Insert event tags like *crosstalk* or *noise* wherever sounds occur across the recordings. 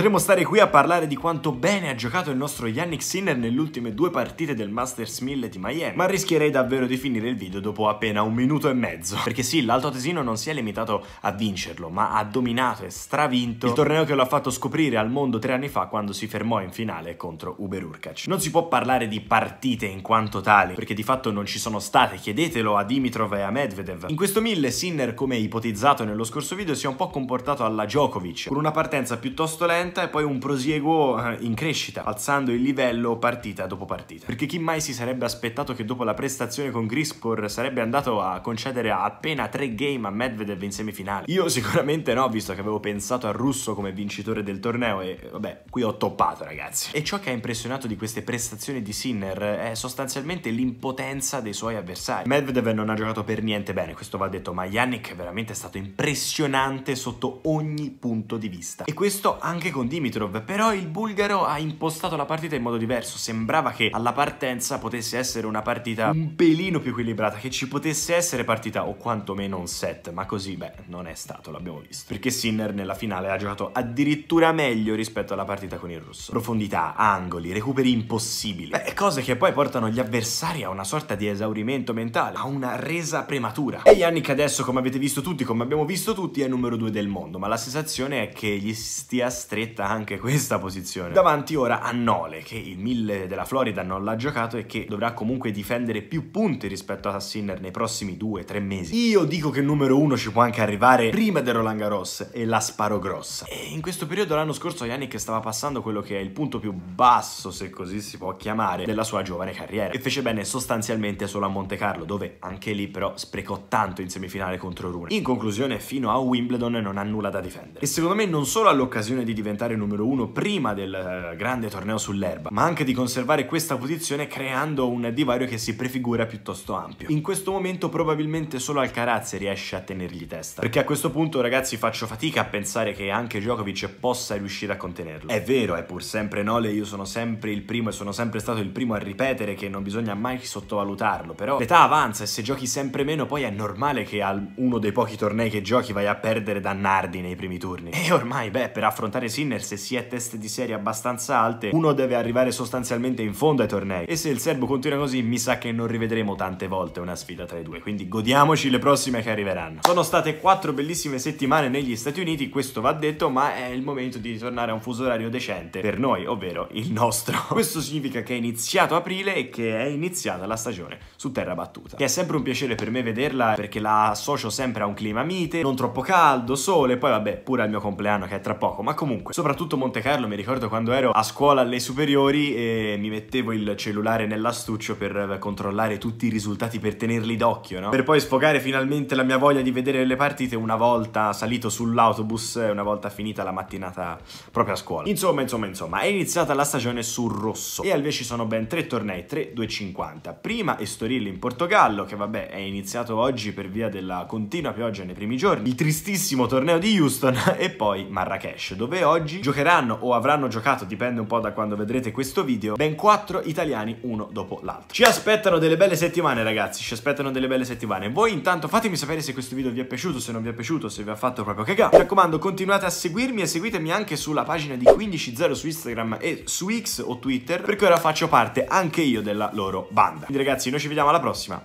Potremmo stare qui a parlare di quanto bene ha giocato il nostro Yannick Sinner nelle ultime due partite del Masters 1000 di Miami, ma rischierei davvero di finire il video dopo appena un minuto e mezzo. Perché sì, l'alto tesino non si è limitato a vincerlo, ma ha dominato e stravinto il torneo che lo ha fatto scoprire al mondo tre anni fa quando si fermò in finale contro Uber Urkac. Non si può parlare di partite in quanto tali, perché di fatto non ci sono state, chiedetelo a Dimitrov e a Medvedev. In questo 1000 Sinner, come ipotizzato nello scorso video, si è un po' comportato alla Djokovic, con una partenza piuttosto lenta 30 e poi un prosieguo eh, in crescita, alzando il livello partita dopo partita. Perché chi mai si sarebbe aspettato che dopo la prestazione con Grispor sarebbe andato a concedere appena tre game a Medvedev in semifinale? Io sicuramente no, visto che avevo pensato al russo come vincitore del torneo e vabbè, qui ho toppato ragazzi. E ciò che ha impressionato di queste prestazioni di Sinner è sostanzialmente l'impotenza dei suoi avversari. Medvedev non ha giocato per niente bene, questo va detto, ma Yannick è veramente stato impressionante sotto ogni punto di vista. E questo anche con con Dimitrov, però il bulgaro ha impostato la partita in modo diverso, sembrava che alla partenza potesse essere una partita un pelino più equilibrata, che ci potesse essere partita o quantomeno un set, ma così beh non è stato, l'abbiamo visto, perché Sinner nella finale ha giocato addirittura meglio rispetto alla partita con il russo. Profondità, angoli, recuperi impossibili, beh, cose che poi portano gli avversari a una sorta di esaurimento mentale, a una resa prematura. E Yannick adesso, come avete visto tutti, come abbiamo visto tutti, è numero due del mondo, ma la sensazione è che gli stia stretto netta anche questa posizione. Davanti ora a Nole, che il 1000 della Florida non l'ha giocato e che dovrà comunque difendere più punti rispetto a Sinner nei prossimi 2-3 mesi. Io dico che il numero 1 ci può anche arrivare prima del Roland Garros e la sparo grossa. E in questo periodo l'anno scorso Yannick stava passando quello che è il punto più basso, se così si può chiamare, della sua giovane carriera. E fece bene sostanzialmente solo a Monte Carlo, dove anche lì però sprecò tanto in semifinale contro Rune. In conclusione, fino a Wimbledon non ha nulla da difendere. E secondo me non solo ha l'occasione di diventare diventare numero uno prima del eh, grande torneo sull'erba, ma anche di conservare questa posizione creando un divario che si prefigura piuttosto ampio. In questo momento probabilmente solo Alcaraz riesce a tenergli testa, perché a questo punto ragazzi faccio fatica a pensare che anche Djokovic possa riuscire a contenerlo. È vero, è pur sempre Nole, io sono sempre il primo e sono sempre stato il primo a ripetere che non bisogna mai sottovalutarlo, però l'età avanza e se giochi sempre meno poi è normale che a uno dei pochi tornei che giochi vai a perdere da Nardi nei primi turni. E ormai, beh, per affrontare Sinner Sinner, se si è test di serie abbastanza alte, uno deve arrivare sostanzialmente in fondo ai tornei. E se il serbo continua così, mi sa che non rivedremo tante volte una sfida tra i due. Quindi godiamoci le prossime che arriveranno. Sono state quattro bellissime settimane negli Stati Uniti, questo va detto, ma è il momento di ritornare a un fuso orario decente per noi, ovvero il nostro. *laughs* Questo significa che è iniziato aprile e che è iniziata la stagione su terra battuta. Che è sempre un piacere per me vederla perché la associo sempre a un clima mite, non troppo caldo, sole, poi vabbè, pure al mio compleanno che è tra poco, ma comunque soprattutto Monte Carlo, mi ricordo quando ero a scuola alle superiori e mi mettevo il cellulare nell'astuccio per controllare tutti i risultati per tenerli d'occhio, no? Per poi sfogare finalmente la mia voglia di vedere le partite una volta salito sull'autobus e una volta finita la mattinata proprio a scuola. Insomma, insomma, insomma, è iniziata la stagione sul rosso e al ci sono ben tre tornei, 3, 2, 50. Prima Estoril in Portogallo, che vabbè è iniziato oggi per via della continua pioggia nei primi giorni, il tristissimo torneo di Houston *laughs* e poi Marrakesh, dove oggi oggi giocheranno o avranno giocato, dipende un po' da quando vedrete questo video, ben 4 italiani uno dopo l'altro. Ci aspettano delle belle settimane ragazzi, ci aspettano delle belle settimane. Voi intanto fatemi sapere se questo video vi è piaciuto, se non vi è piaciuto, se vi ha fatto proprio cagà. Mi raccomando continuate a seguirmi e seguitemi anche sulla pagina di 15.0 su Instagram e su X o Twitter perché ora faccio parte anche io della loro banda. Quindi ragazzi noi ci vediamo alla prossima,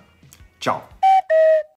ciao!